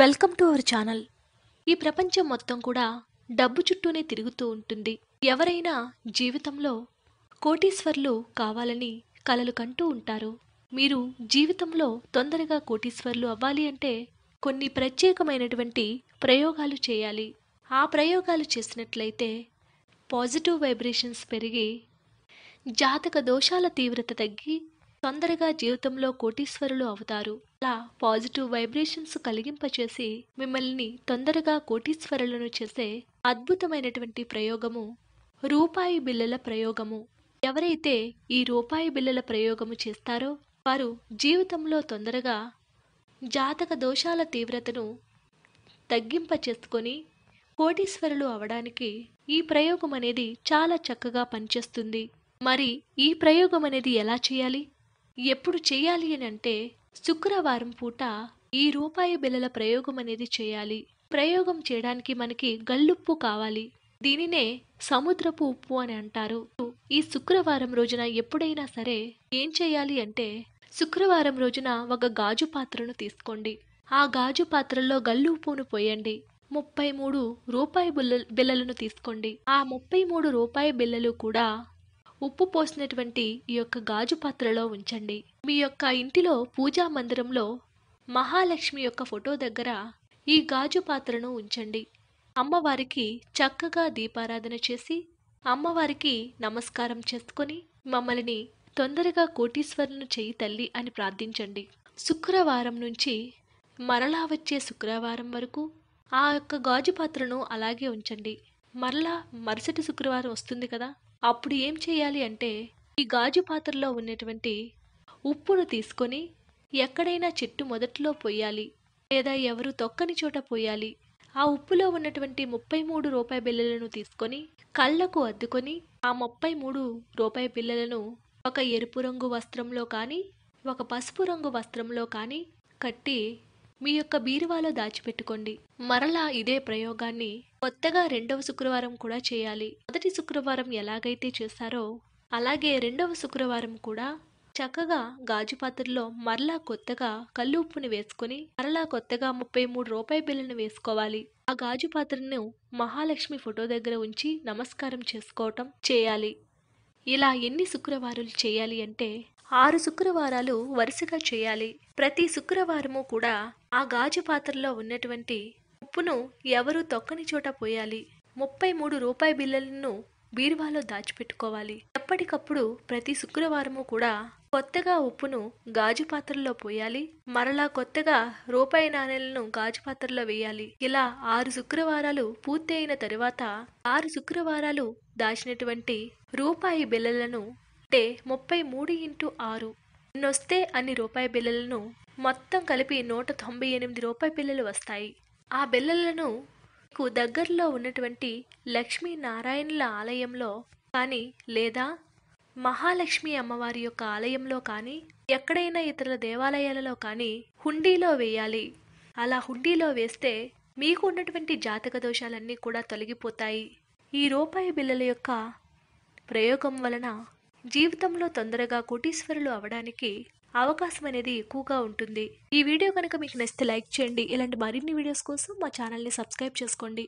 welcome to our channel ఈ ప్రపంచం మొత్తం కూడా డబ్బు చుట్టూనే తిరుగుతూ ఉంటుంది ఎవరైనా జీవితంలో కోటీశ్వర్లు కావాలని కలలు కంటూ ఉంటారు మీరు జీవితంలో తొందరగా కోటీశ్వర్లు అవ్వాలి అంటే కొన్ని ప్రత్యేకమైనటువంటి ప్రయోగాలు చేయాలి ఆ ప్రయోగాలు చేసినట్లయితే పాజిటివ్ వైబ్రేషన్స్ పెరిగి జాతక దోషాల తీవ్రత తగ్గి తొందరగా జీవితంలో కోటీశ్వరులు అవుతారు అలా పాజిటివ్ వైబ్రేషన్స్ కలిగింపచేసి మిమ్మల్ని తొందరగా కోటీశ్వరులను చేసే అద్భుతమైనటువంటి ప్రయోగము రూపాయి బిళ్ళల ప్రయోగము ఎవరైతే ఈ రూపాయి బిల్లల ప్రయోగము చేస్తారో వారు జీవితంలో తొందరగా జాతక దోషాల తీవ్రతను తగ్గింప చేసుకొని కోటీశ్వరులు అవడానికి ఈ ప్రయోగం అనేది చాలా చక్కగా పనిచేస్తుంది మరి ఈ ప్రయోగం అనేది ఎలా చేయాలి ఎప్పుడు చేయాలి అని అంటే శుక్రవారం పూట ఈ రూపాయి బిల్లల ప్రయోగం అనేది చేయాలి ప్రయోగం చేయడానికి మనకి గల్లుప్పు కావాలి దీనినే సముద్రపు ఉప్పు అని అంటారు ఈ శుక్రవారం రోజున ఎప్పుడైనా సరే ఏం చేయాలి అంటే శుక్రవారం రోజున ఒక గాజు పాత్రను తీసుకోండి ఆ గాజు పాత్రలో గల్లు ఉప్పును పోయండి ముప్పై మూడు రూపాయి బిల్లలను తీసుకోండి ఆ ముప్పై మూడు రూపాయి బిల్లలు కూడా ఉప్పు పోసినటువంటి ఈ యొక్క గాజు పాత్రలో ఉంచండి మీ యొక్క ఇంటిలో పూజా మందిరంలో మహాలక్ష్మి యొక్క ఫోటో దగ్గర ఈ గాజు పాత్రను ఉంచండి అమ్మవారికి చక్కగా దీపారాధన చేసి అమ్మవారికి నమస్కారం చేసుకొని మమ్మల్ని తొందరగా కోటీశ్వరులను చేయి తల్లి అని ప్రార్థించండి శుక్రవారం నుంచి మరలా వచ్చే శుక్రవారం వరకు ఆ యొక్క గాజు పాత్రను అలాగే ఉంచండి మరలా మరుసటి శుక్రవారం వస్తుంది కదా అప్పుడు ఏం చేయాలి అంటే ఈ గాజు పాత్రలో ఉన్నటువంటి ఉప్పును తీసుకొని ఎక్కడైనా చెట్టు మొదట్లో పోయాలి లేదా ఎవరు తొక్కని చోట పోయాలి ఆ ఉప్పులో ఉన్నటువంటి ముప్పై మూడు రూపాయి బిల్లలను తీసుకొని కళ్ళకు అద్దుకొని ఆ ముప్పై మూడు రూపాయి బిల్లలను ఒక ఎరుపు రంగు వస్త్రంలో కానీ ఒక పసుపు రంగు వస్త్రంలో కానీ కట్టి మీ యొక్క బీరువాలో దాచిపెట్టుకోండి మరలా ఇదే ప్రయోగాన్ని కొత్తగా రెండవ శుక్రవారం కూడా చేయాలి మొదటి శుక్రవారం ఎలాగైతే చేశారో అలాగే రెండవ శుక్రవారం కూడా చక్కగా గాజు పాత్రలో మరలా కొత్తగా కళ్ళు ఉప్పుని వేసుకుని మరలా కొత్తగా ముప్పై మూడు రూపాయి బిల్లును వేసుకోవాలి ఆ గాజు పాత్రను మహాలక్ష్మి ఫోటో దగ్గర ఉంచి నమస్కారం చేసుకోవటం చేయాలి ఇలా ఎన్ని శుక్రవారాలు చేయాలి అంటే ఆరు శుక్రవారాలు వరుసగా చేయాలి ప్రతి శుక్రవారము కూడా ఆ గాజు పాత్రలో ఉన్నటువంటి ఉప్పును ఎవరు తొక్కని చోట పోయాలి ముప్పై మూడు రూపాయి బిల్లలను బీరువాలో దాచిపెట్టుకోవాలి ఎప్పటికప్పుడు ప్రతి శుక్రవారము కూడా కొత్తగా ఉప్పును గాజు పాత్రలో పోయాలి మరలా కొత్తగా రూపాయి నాణేలను గాజు పాత్రలో వేయాలి ఇలా ఆరు శుక్రవారాలు పూర్తి అయిన తరువాత ఆరు శుక్రవారాలు దాచినటువంటి రూపాయి బిల్లలను అంటే ముప్పై మూడు ఇంటూ ఆరు నొస్తే అన్ని రూపాయి బిల్లలను మొత్తం కలిపి నూట తొంభై ఎనిమిది రూపాయి బిల్లలు వస్తాయి ఆ బిల్లలను మీకు దగ్గరలో ఉన్నటువంటి లక్ష్మీనారాయణుల ఆలయంలో కానీ లేదా మహాలక్ష్మి అమ్మవారి యొక్క ఆలయంలో కానీ ఎక్కడైనా ఇతర దేవాలయాలలో కానీ హుండీలో వేయాలి అలా హుండీలో వేస్తే మీకు ఉన్నటువంటి జాతక దోషాలన్నీ కూడా తొలగిపోతాయి ఈ రూపాయి బిల్లల యొక్క ప్రయోగం వలన జీవితంలో తొందరగా కోటీశ్వరులు అవడానికి అవకాశం అనేది ఎక్కువగా ఉంటుంది ఈ వీడియో కనుక మీకు నచ్చితే లైక్ చేయండి ఇలాంటి మరిన్ని వీడియోస్ కోసం మా ఛానల్ని సబ్స్క్రైబ్ చేసుకోండి